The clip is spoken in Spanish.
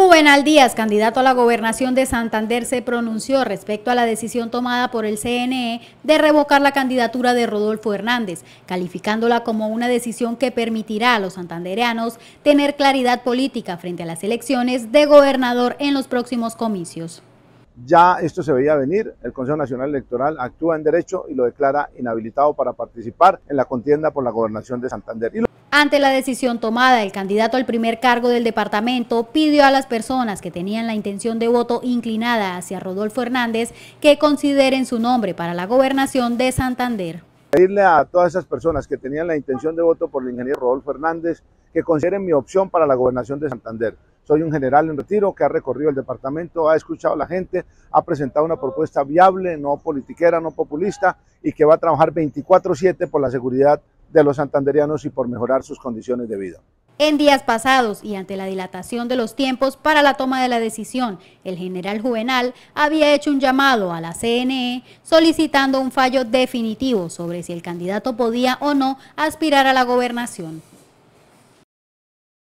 Juvenal Díaz, candidato a la gobernación de Santander, se pronunció respecto a la decisión tomada por el CNE de revocar la candidatura de Rodolfo Hernández, calificándola como una decisión que permitirá a los santandereanos tener claridad política frente a las elecciones de gobernador en los próximos comicios. Ya esto se veía venir, el Consejo Nacional Electoral actúa en derecho y lo declara inhabilitado para participar en la contienda por la gobernación de Santander. Ante la decisión tomada, el candidato al primer cargo del departamento pidió a las personas que tenían la intención de voto inclinada hacia Rodolfo Hernández que consideren su nombre para la gobernación de Santander. Pedirle a todas esas personas que tenían la intención de voto por el ingeniero Rodolfo Hernández que consideren mi opción para la gobernación de Santander. Soy un general en retiro que ha recorrido el departamento, ha escuchado a la gente, ha presentado una propuesta viable, no politiquera, no populista y que va a trabajar 24-7 por la seguridad de los santanderianos y por mejorar sus condiciones de vida. En días pasados y ante la dilatación de los tiempos para la toma de la decisión, el general Juvenal había hecho un llamado a la CNE solicitando un fallo definitivo sobre si el candidato podía o no aspirar a la gobernación.